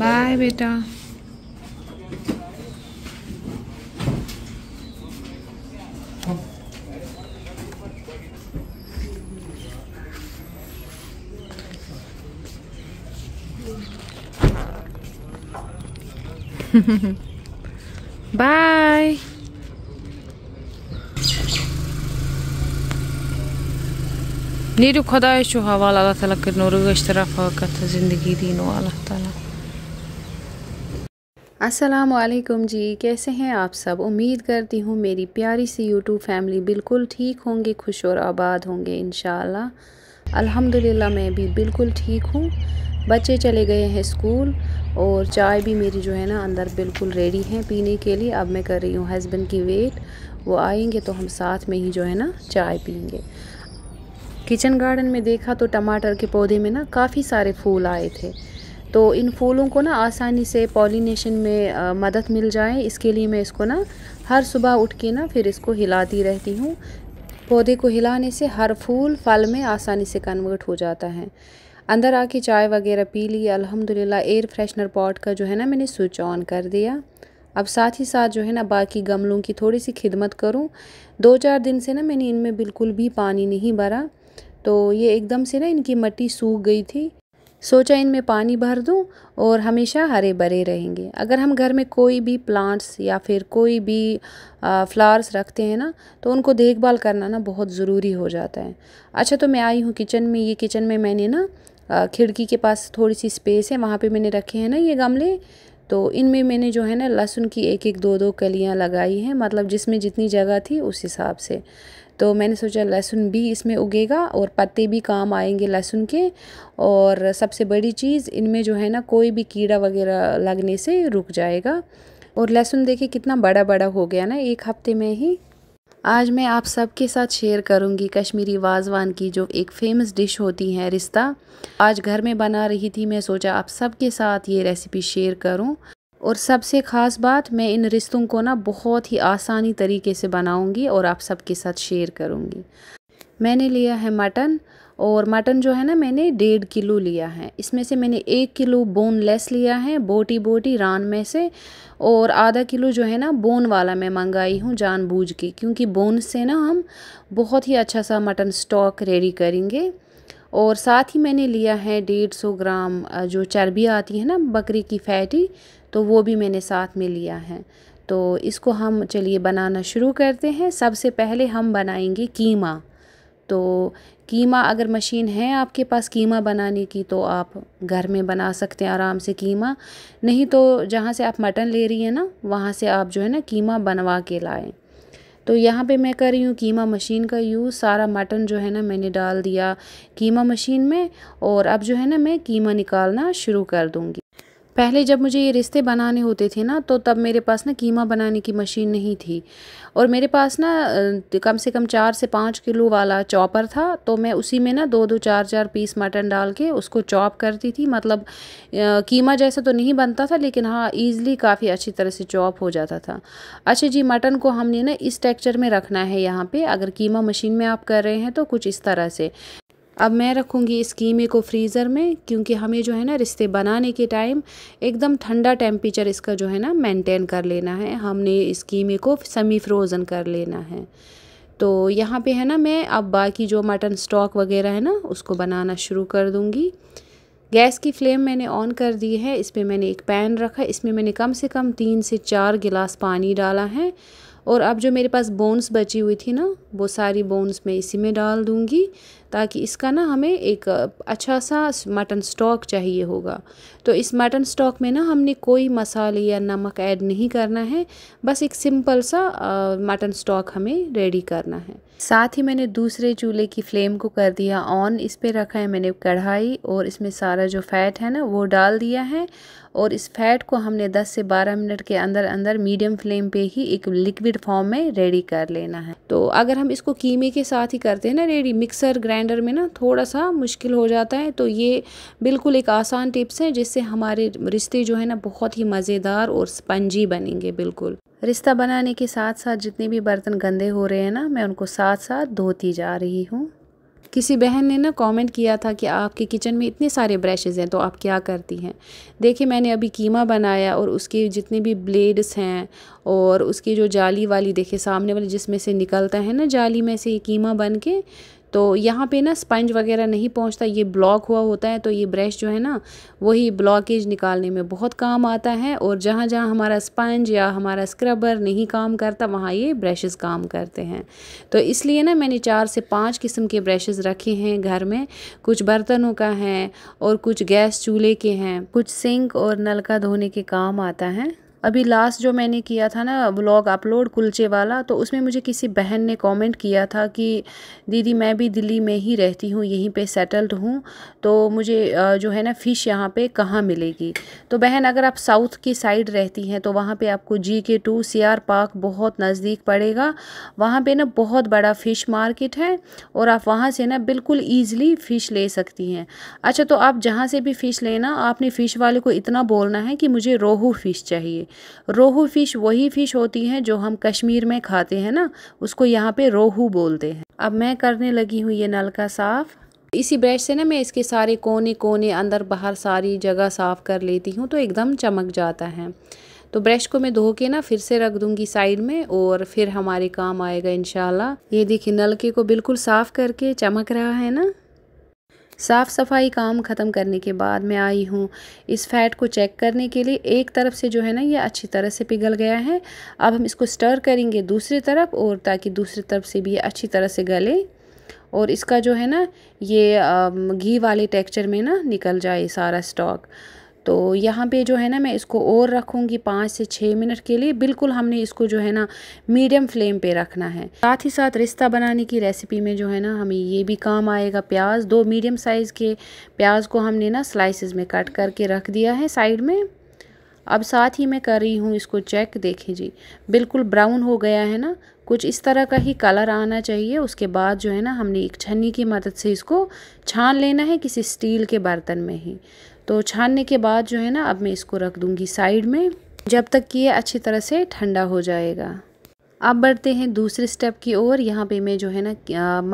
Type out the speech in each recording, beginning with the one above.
bye बेटा bye نیرو خدایشو حواله الله تعالی کړنو رغش طرف حقیقت زندگی دین او الله تعالی असलकुम जी कैसे हैं आप सब उम्मीद करती हूँ मेरी प्यारी सी यूट्यूब फैमिली बिल्कुल ठीक होंगे खुश और आबाद होंगे इन अल्हम्दुलिल्लाह मैं भी बिल्कुल ठीक हूँ बच्चे चले गए हैं स्कूल और चाय भी मेरी जो है ना अंदर बिल्कुल रेडी है पीने के लिए अब मैं कर रही हूँ हस्बैंड की वेट वो आएंगे तो हम साथ में ही जो है ना चाय पीएंगे किचन गार्डन में देखा तो टमाटर के पौधे में ना काफ़ी सारे फूल आए थे तो इन फूलों को ना आसानी से पॉलिनेशन में आ, मदद मिल जाए इसके लिए मैं इसको ना हर सुबह उठ के ना फिर इसको हिलाती रहती हूँ पौधे को हिलाने से हर फूल फल में आसानी से कन्वर्ट हो जाता है अंदर आके चाय वगैरह पी ली अल्हम्दुलिल्लाह एयर फ्रेशनर पॉट का जो है ना मैंने स्विच ऑन कर दिया अब साथ ही साथ जो है ना बाकी गमलों की थोड़ी सी खिदमत करूँ दो चार दिन से ना मैंने इनमें बिल्कुल भी पानी नहीं भरा तो ये एकदम से ना इनकी मट्टी सूख गई थी सोचा इनमें पानी भर दूं और हमेशा हरे भरे रहेंगे अगर हम घर में कोई भी प्लांट्स या फिर कोई भी फ्लावर्स रखते हैं ना तो उनको देखभाल करना ना बहुत ज़रूरी हो जाता है अच्छा तो मैं आई हूँ किचन में ये किचन में मैंने ना खिड़की के पास थोड़ी सी स्पेस है वहाँ पे मैंने रखे हैं ना ये गमले तो इनमें मैंने जो है ना लहसुन की एक एक दो दो कलियाँ लगाई हैं मतलब जिसमें जितनी जगह थी उस हिसाब से तो मैंने सोचा लहसुन भी इसमें उगेगा और पत्ते भी काम आएंगे लहसुन के और सबसे बड़ी चीज़ इनमें जो है ना कोई भी कीड़ा वगैरह लगने से रुक जाएगा और लहसुन देखिए कितना बड़ा बड़ा हो गया ना एक हफ्ते में ही आज मैं आप सबके साथ शेयर करूंगी कश्मीरी वाज़वान की जो एक फेमस डिश होती है रिश्ता आज घर में बना रही थी मैं सोचा आप सबके साथ ये रेसिपी शेयर करूं और सबसे ख़ास बात मैं इन रिश्तों को ना बहुत ही आसानी तरीके से बनाऊंगी और आप सबके साथ शेयर करूंगी मैंने लिया है मटन और मटन जो है ना मैंने डेढ़ किलो लिया है इसमें से मैंने एक किलो बोन लेस लिया है बोटी बोटी रान में से और आधा किलो जो है ना बोन वाला मैं मंगाई हूँ जानबूझ के क्योंकि बोन से ना हम बहुत ही अच्छा सा मटन स्टॉक रेडी करेंगे और साथ ही मैंने लिया है डेढ़ सौ ग्राम जो चर्बी आती है ना बकरी की फैटी तो वो भी मैंने साथ में लिया है तो इसको हम चलिए बनाना शुरू करते हैं सबसे पहले हम बनाएंगे कीमा तो कीमा अगर मशीन है आपके पास कीमा बनाने की तो आप घर में बना सकते हैं आराम से कीमा नहीं तो जहाँ से आप मटन ले रही हैं ना वहाँ से आप जो है ना कीमा बनवा के लाएं तो यहाँ पे मैं कर रही हूँ कीमा मशीन का यूज़ सारा मटन जो है ना मैंने डाल दिया कीमा मशीन में और अब जो है ना मैं कीमा निकालना शुरू कर दूँगी पहले जब मुझे ये रिश्ते बनाने होते थे ना तो तब मेरे पास ना कीमा बनाने की मशीन नहीं थी और मेरे पास ना कम से कम चार से पाँच किलो वाला चॉपर था तो मैं उसी में ना दो दो चार चार पीस मटन डाल के उसको चॉप करती थी मतलब कीमा जैसा तो नहीं बनता था लेकिन हाँ ईज़िली काफ़ी अच्छी तरह से चॉप हो जाता था अच्छा जी मटन को हमने ना इस टेक्चर में रखना है यहाँ पर अगर कीमा मशीन में आप कर रहे हैं तो कुछ इस तरह से अब मैं रखूँगी इस कीमे को फ्रीज़र में क्योंकि हमें जो है ना रिश्ते बनाने के टाइम एकदम ठंडा टेम्परेचर इसका जो है ना मेंटेन कर लेना है हमने इस कीमे को सेमी फ्रोज़न कर लेना है तो यहाँ पे है ना मैं अब बाकी जो मटन स्टॉक वगैरह है ना उसको बनाना शुरू कर दूँगी गैस की फ्लेम मैंने ऑन कर दी है इस पर मैंने एक पैन रखा इसमें मैंने कम से कम तीन से चार गिलास पानी डाला है और अब जो मेरे पास बोन्स बची हुई थी ना वो सारी बोन्स मैं इसी में डाल दूँगी ताकि इसका ना हमें एक अच्छा सा मटन स्टॉक चाहिए होगा तो इस मटन स्टॉक में ना हमने कोई मसाले या नमक ऐड नहीं करना है बस एक सिंपल सा मटन स्टॉक हमें रेडी करना है साथ ही मैंने दूसरे चूल्हे की फ्लेम को कर दिया ऑन इस पे रखा है मैंने कढ़ाई और इसमें सारा जो फैट है ना वो डाल दिया है और इस फैट को हमने 10 से 12 मिनट के अंदर अंदर मीडियम फ्लेम पे ही एक लिक्विड फॉर्म में रेडी कर लेना है तो अगर हम इसको कीमे के साथ ही करते हैं ना रेडी मिक्सर ग्राइंड ग्राइंडर में ना थोड़ा सा मुश्किल हो जाता है तो ये बिल्कुल एक आसान टिप्स है जिससे हमारे रिश्ते जो है ना बहुत ही मज़ेदार और स्पंजी बनेंगे बिल्कुल रिश्ता बनाने के साथ साथ जितने भी बर्तन गंदे हो रहे हैं ना मैं उनको साथ साथ धोती जा रही हूँ किसी बहन ने ना कमेंट किया था कि आपके किचन में इतने सारे ब्रशेज़ हैं तो आप क्या करती हैं देखिए मैंने अभी कीमा बनाया और उसके जितने भी ब्लेड्स हैं और उसकी जो जाली वाली देखिए सामने वाली जिसमें से निकलता है ना जाली में से ये कीमा बन के तो यहाँ पे ना स्पंज वगैरह नहीं पहुँचता ये ब्लॉक हुआ होता है तो ये ब्रश जो है ना वही ब्लॉकेज निकालने में बहुत काम आता है और जहाँ जहाँ हमारा स्पंज या हमारा स्क्रबर नहीं काम करता वहाँ ये ब्रशेस काम करते हैं तो इसलिए ना मैंने चार से पाँच किस्म के ब्रशेस रखे हैं घर में कुछ बर्तनों का है और कुछ गैस चूल्हे के हैं कुछ सिंक और नल का धोने के काम आता है अभी लास्ट जो मैंने किया था ना ब्लॉग अपलोड कुलचे वाला तो उसमें मुझे किसी बहन ने कमेंट किया था कि दीदी मैं भी दिल्ली में ही रहती हूँ यहीं पे सेटल्ड हूँ तो मुझे जो है ना फ़िश यहाँ पे कहाँ मिलेगी तो बहन अगर आप साउथ की साइड रहती हैं तो वहाँ पे आपको जी के टू सी आर पार्क बहुत नज़दीक पड़ेगा वहाँ पर ना बहुत बड़ा फ़िश मार्केट है और आप वहाँ से ना बिल्कुल ईजिली फ़िश ले सकती हैं अच्छा तो आप जहाँ से भी फ़िश लेना आपने फ़िश वाले को इतना बोलना है कि मुझे रोहू फ़िश चाहिए रोहू फ़िश वही फ़िश होती है जो हम कश्मीर में खाते हैं ना उसको यहाँ पे रोहू बोलते हैं अब मैं करने लगी हूँ ये नल का साफ़ इसी ब्रश से ना मैं इसके सारे कोने कोने अंदर बाहर सारी जगह साफ़ कर लेती हूँ तो एकदम चमक जाता है तो ब्रश को मैं धो के ना फिर से रख दूंगी साइड में और फिर हमारे काम आएगा इनशाला ये देखिए नलके को बिल्कुल साफ़ करके चमक रहा है ना साफ़ सफाई काम ख़त्म करने के बाद मैं आई हूँ इस फ़ैट को चेक करने के लिए एक तरफ से जो है ना ये अच्छी तरह से पिघल गया है अब हम इसको स्टर करेंगे दूसरी तरफ और ताकि दूसरी तरफ से भी ये अच्छी तरह से गले और इसका जो है ना ये घी वाले टेक्सचर में ना निकल जाए सारा स्टॉक तो यहाँ पे जो है ना मैं इसको और रखूँगी पाँच से छः मिनट के लिए बिल्कुल हमने इसको जो है ना मीडियम फ्लेम पे रखना है साथ ही साथ रिश्ता बनाने की रेसिपी में जो है ना हमें ये भी काम आएगा प्याज दो मीडियम साइज़ के प्याज को हमने ना स्लाइसिस में कट करके रख दिया है साइड में अब साथ ही मैं कर रही हूँ इसको चेक देखें जी बिल्कुल ब्राउन हो गया है ना कुछ इस तरह का ही कलर आना चाहिए उसके बाद जो है ना हमने एक छन्नी की मदद से इसको छान लेना है किसी स्टील के बर्तन में ही तो छानने के बाद जो है ना अब मैं इसको रख दूँगी साइड में जब तक कि ये अच्छी तरह से ठंडा हो जाएगा अब बढ़ते हैं दूसरे स्टेप की ओर यहाँ पे मैं जो है ना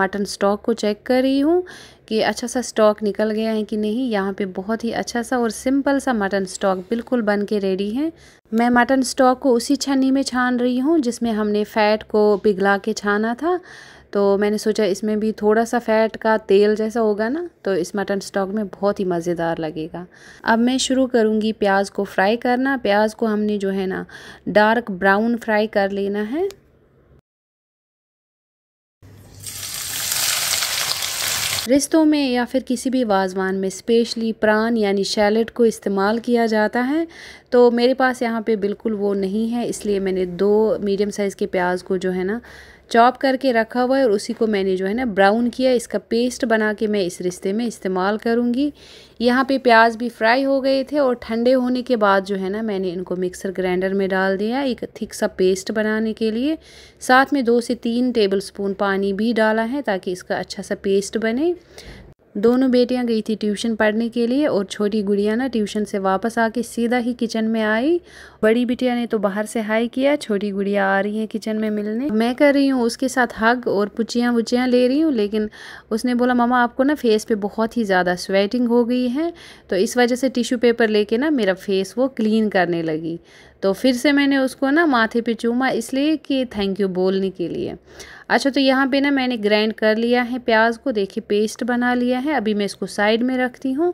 मटन स्टॉक को चेक कर रही हूँ कि अच्छा सा स्टॉक निकल गया है कि नहीं यहाँ पे बहुत ही अच्छा सा और सिंपल सा मटन स्टॉक बिल्कुल बन के रेडी है मैं मटन स्टॉक को उसी छन्नी में छान रही हूँ जिसमें हमने फ़ैट को पिघला के छाना था तो मैंने सोचा इसमें भी थोड़ा सा फ़ैट का तेल जैसा होगा ना तो इस मटन स्टॉक में बहुत ही मज़ेदार लगेगा अब मैं शुरू करूँगी प्याज को फ्राई करना प्याज को हमने जो है ना डार्क ब्राउन फ्राई कर लेना है रिश्तों में या फिर किसी भी वाज़वान में स्पेशली प्रान यानी शैलेट को इस्तेमाल किया जाता है तो मेरे पास यहाँ पे बिल्कुल वो नहीं है इसलिए मैंने दो मीडियम साइज़ के प्याज को जो है ना चॉप करके रखा हुआ है और उसी को मैंने जो है ना ब्राउन किया इसका पेस्ट बना के मैं इस रिश्ते में इस्तेमाल करूँगी यहाँ पे प्याज भी फ्राई हो गए थे और ठंडे होने के बाद जो है ना मैंने इनको मिक्सर ग्राइंडर में डाल दिया एक थिक सा पेस्ट बनाने के लिए साथ में दो से तीन टेबल स्पून पानी भी डाला है ताकि इसका अच्छा सा पेस्ट बने दोनों बेटियां गई थी ट्यूशन पढ़ने के लिए और छोटी गुड़िया ना ट्यूशन से वापस आके सीधा ही किचन में आई बड़ी बिटिया ने तो बाहर से हाई किया छोटी गुड़िया आ रही है किचन में मिलने मैं कर रही हूँ उसके साथ हग और पुचियाँ वुचियाँ ले रही हूँ लेकिन उसने बोला मामा आपको ना फेस पे बहुत ही ज़्यादा स्वेटिंग हो गई है तो इस वजह से टिश्यू पेपर लेके ना मेरा फेस वो क्लीन करने लगी तो फिर से मैंने उसको ना माथे पर चूमा इसलिए कि थैंक यू बोलने के लिए अच्छा तो यहाँ पे ना मैंने ग्राइंड कर लिया है प्याज को देखिए पेस्ट बना लिया है अभी मैं इसको साइड में रखती हूँ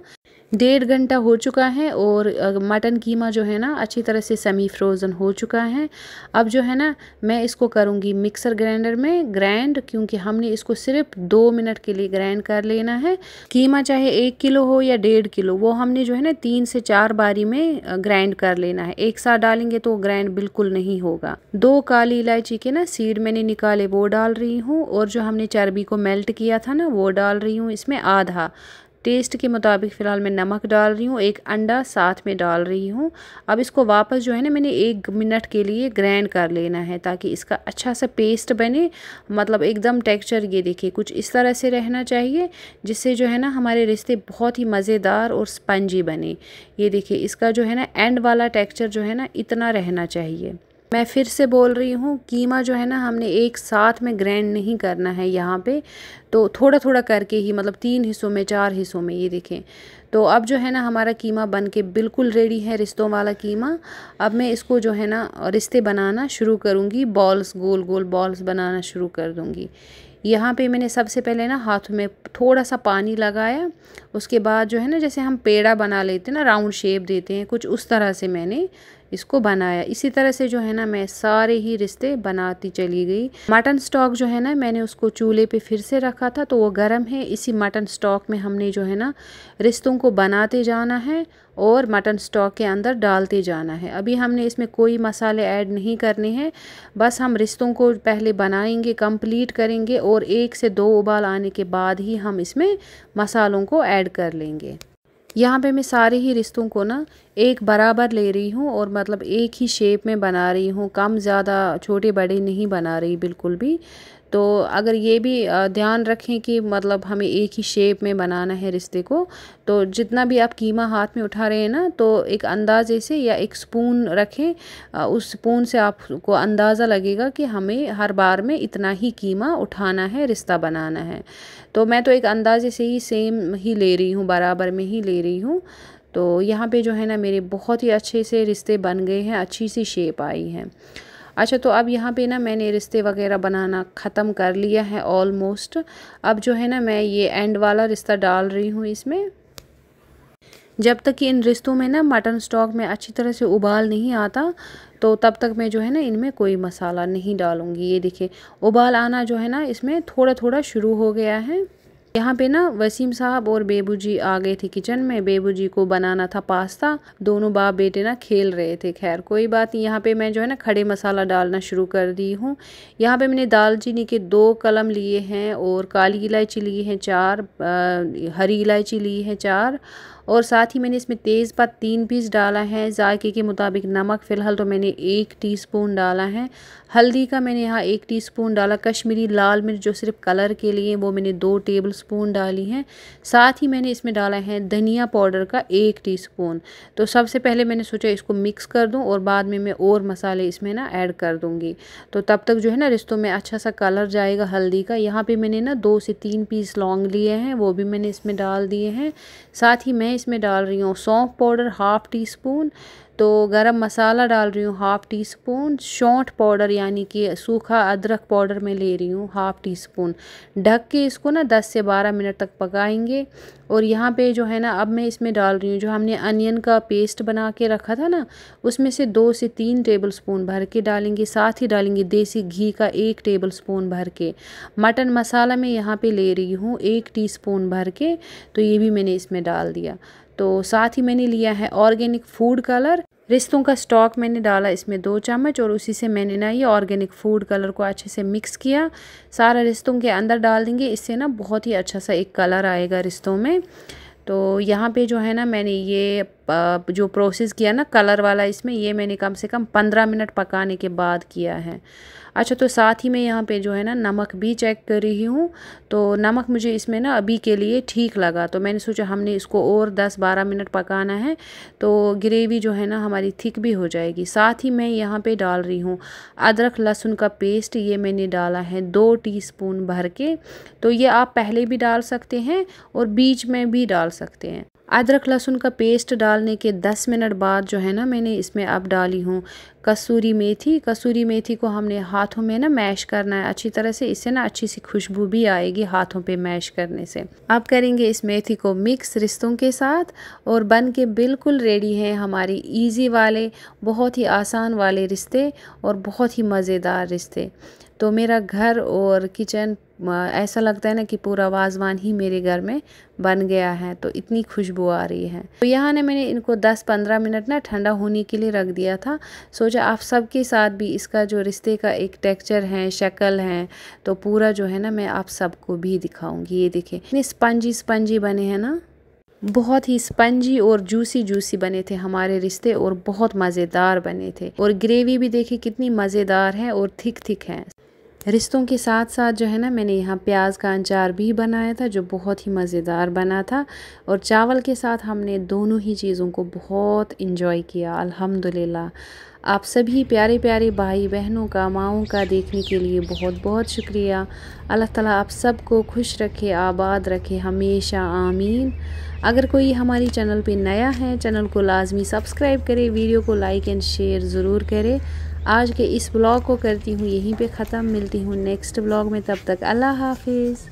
डेढ़ घंटा हो चुका है और मटन कीमा जो है ना अच्छी तरह से सेमी फ्रोज़न हो चुका है अब जो है ना मैं इसको करूँगी मिक्सर ग्राइंडर में ग्राइंड क्योंकि हमने इसको सिर्फ दो मिनट के लिए ग्राइंड कर लेना है कीमा चाहे एक किलो हो या डेढ़ किलो वो हमने जो है ना तीन से चार बारी में ग्राइंड कर लेना है एक साथ डालेंगे तो ग्राइंड बिल्कुल नहीं होगा दो काली इलायची के ना सीड मैंने निकाले वो डाल रही हूँ और जो हमने चर्बी को मेल्ट किया था ना वो डाल रही हूँ इसमें आधा टेस्ट के मुताबिक फ़िलहाल मैं नमक डाल रही हूँ एक अंडा साथ में डाल रही हूँ अब इसको वापस जो है ना मैंने एक मिनट के लिए ग्रैंड कर लेना है ताकि इसका अच्छा सा पेस्ट बने मतलब एकदम टेक्सचर ये देखिए कुछ इस तरह से रहना चाहिए जिससे जो है ना हमारे रिश्ते बहुत ही मज़ेदार और स्पंजी बने ये देखिए इसका जो है ना एंड वाला टेक्स्चर जो है ना इतना रहना चाहिए मैं फिर से बोल रही हूँ कीमा जो है ना हमने एक साथ में ग्रैंड नहीं करना है यहाँ पे तो थोड़ा थोड़ा करके ही मतलब तीन हिस्सों में चार हिस्सों में ये देखें तो अब जो है ना हमारा कीमा बन के बिल्कुल रेडी है रिश्तों वाला कीमा अब मैं इसको जो है ना रिश्ते बनाना शुरू करूँगी बॉल्स गोल गोल बॉल्स बनाना शुरू कर दूँगी यहाँ पे मैंने सबसे पहले ना हाथ में थोड़ा सा पानी लगाया उसके बाद जो है ना जैसे हम पेड़ा बना लेते हैं ना राउंड शेप देते हैं कुछ उस तरह से मैंने इसको बनाया इसी तरह से जो है ना मैं सारे ही रिश्ते बनाती चली गई मटन स्टॉक जो है ना मैंने उसको चूल्हे पे फिर से रखा था तो वो गर्म है इसी मटन स्टॉक में हमने जो है ना रिश्तों को बनाते जाना है और मटन स्टॉक के अंदर डालते जाना है अभी हमने इसमें कोई मसाले ऐड नहीं करने हैं बस हम रिश्तों को पहले बनाएंगे कंप्लीट करेंगे और एक से दो उबाल आने के बाद ही हम इसमें मसालों को ऐड कर लेंगे यहाँ पे मैं सारे ही रिश्तों को ना एक बराबर ले रही हूँ और मतलब एक ही शेप में बना रही हूँ कम ज़्यादा छोटे बड़े नहीं बना रही बिल्कुल भी तो अगर ये भी ध्यान रखें कि मतलब हमें एक ही शेप में बनाना है रिश्ते को तो जितना भी आप कीमा हाथ में उठा रहे हैं ना तो एक अंदाजे से या एक स्पून रखें उस स्पून से आपको अंदाज़ा लगेगा कि हमें हर बार में इतना ही कीमा उठाना है रिश्ता बनाना है तो मैं तो एक अंदाजे से ही सेम ही ले रही हूँ बराबर में ही ले रही हूँ तो यहाँ पे जो है ना मेरे बहुत ही अच्छे से रिश्ते बन गए हैं अच्छी सी शेप आई है अच्छा तो अब यहाँ पे ना मैंने रिश्ते वगैरह बनाना ख़त्म कर लिया है ऑलमोस्ट अब जो है ना मैं ये एंड वाला रिश्ता डाल रही हूँ इसमें जब तक कि इन रिश्तों में ना मटन स्टॉक में अच्छी तरह से उबाल नहीं आता तो तब तक मैं जो है ना इनमें कोई मसाला नहीं डालूँगी ये देखिए उबाल आना जो है ना इसमें थोड़ा थोड़ा शुरू हो गया है यहाँ पे ना वसीम साहब और बेबू जी आ गए थे किचन में बेबू जी को बनाना था पास्ता दोनों बाप बेटे ना खेल रहे थे खैर कोई बात नहीं यहाँ पे मैं जो है ना खड़े मसाला डालना शुरू कर दी हूँ यहाँ पे मैंने दालचीनी के दो कलम लिए हैं और काली इलायची ली है चार आ, हरी इलायची ली है चार और साथ ही मैंने इसमें तेज़पत तीन पीस डाला है जायके के मुताबिक नमक फ़िलहाल तो मैंने एक टीस्पून डाला है हल्दी का मैंने यहाँ एक टीस्पून डाला कश्मीरी लाल मिर्च जो सिर्फ कलर के लिए वो मैंने दो टेबल स्पून डाली है साथ ही मैंने इसमें डाला है धनिया पाउडर का एक टी तो सबसे पहले मैंने सोचा इसको मिक्स कर दूँ और बाद में मैं और मसाले इसमें ना ऐड कर दूँगी तो तब तक जो है ना रिश्तों में अच्छा सा कलर जाएगा हल्दी का यहाँ पर मैंने ना दो से तीन पीस लौंग लिए हैं वो भी मैंने इसमें डाल दिए हैं साथ ही मैं इसमें डाल रही हूँ सौंफ पाउडर हाफ़ टी स्पून तो गरम मसाला डाल रही हूँ हाफ़ टी स्पून शौठ पाउडर यानी कि सूखा अदरक पाउडर मैं ले रही हूँ हाफ़ टी स्पून ढक के इसको ना 10 से 12 मिनट तक पकाएंगे और यहाँ पे जो है ना अब मैं इसमें डाल रही हूँ जो हमने अनियन का पेस्ट बना के रखा था ना उसमें से दो से तीन टेबल स्पून भर के डालेंगे साथ ही डालेंगे देसी घी का एक टेबल स्पून भर के मटन मसाला मैं यहाँ पे ले रही हूँ एक टी भर के तो ये भी मैंने इसमें डाल दिया तो साथ ही मैंने लिया है ऑर्गेनिक फूड कलर रिश्तों का स्टॉक मैंने डाला इसमें दो चम्मच और उसी से मैंने ना ये ऑर्गेनिक फूड कलर को अच्छे से मिक्स किया सारा रिश्तों के अंदर डाल देंगे इससे ना बहुत ही अच्छा सा एक कलर आएगा रिश्तों में तो यहाँ पे जो है ना मैंने ये जो प्रोसेस किया ना कलर वाला इसमें ये मैंने कम से कम पंद्रह मिनट पकाने के बाद किया है अच्छा तो साथ ही मैं यहाँ पे जो है ना नमक भी चेक कर रही हूँ तो नमक मुझे इसमें ना अभी के लिए ठीक लगा तो मैंने सोचा हमने इसको और 10-12 मिनट पकाना है तो ग्रेवी जो है ना हमारी थिक भी हो जाएगी साथ ही मैं यहाँ पे डाल रही हूँ अदरक लहसुन का पेस्ट ये मैंने डाला है दो टीस्पून भर के तो ये आप पहले भी डाल सकते हैं और बीच में भी डाल सकते हैं अदरक लहसुन का पेस्ट डालने के 10 मिनट बाद जो है ना मैंने इसमें अब डाली हूँ कसूरी मेथी कसूरी मेथी को हमने हाथों में ना मैश करना है अच्छी तरह से इससे ना अच्छी सी खुशबू भी आएगी हाथों पे मैश करने से अब करेंगे इस मेथी को मिक्स रिश्तों के साथ और बन के बिल्कुल रेडी हैं हमारी इजी वाले बहुत ही आसान वाले रिश्ते और बहुत ही मज़ेदार रिश्ते तो मेरा घर और किचन ऐसा लगता है ना कि पूरा वाजवान ही मेरे घर में बन गया है तो इतनी खुशबू आ रही है तो यहाँ ने मैंने इनको 10-15 मिनट ना ठंडा होने के लिए रख दिया था सोचा आप सबके साथ भी इसका जो रिश्ते का एक टेक्चर है शक्ल है तो पूरा जो है ना मैं आप सबको भी दिखाऊंगी ये देखे इतने स्पंजी स्पंजी बने हैं ना बहुत ही स्पंजी और जूसी जूसी बने थे हमारे रिश्ते और बहुत मज़ेदार बने थे और ग्रेवी भी देखिए कितनी मज़ेदार है और थिक थिक है रिश्तों के साथ साथ जो है ना मैंने यहाँ प्याज का अंचार भी बनाया था जो बहुत ही मज़ेदार बना था और चावल के साथ हमने दोनों ही चीज़ों को बहुत इन्जॉय किया अल्हम्दुलिल्लाह आप सभी प्यारे प्यारे भाई बहनों का माओं का देखने के लिए बहुत बहुत शुक्रिया अल्लाह ताला आप सबको खुश रखे आबाद रखे हमेशा आमीन अगर कोई हमारी चैनल पे नया है चैनल को लाजमी सब्सक्राइब करे वीडियो को लाइक एंड शेयर ज़रूर करे आज के इस ब्लॉग को करती हूँ यहीं पे ख़त्म मिलती हूँ नेक्स्ट ब्लॉग में तब तक अल्लाह हाफिज़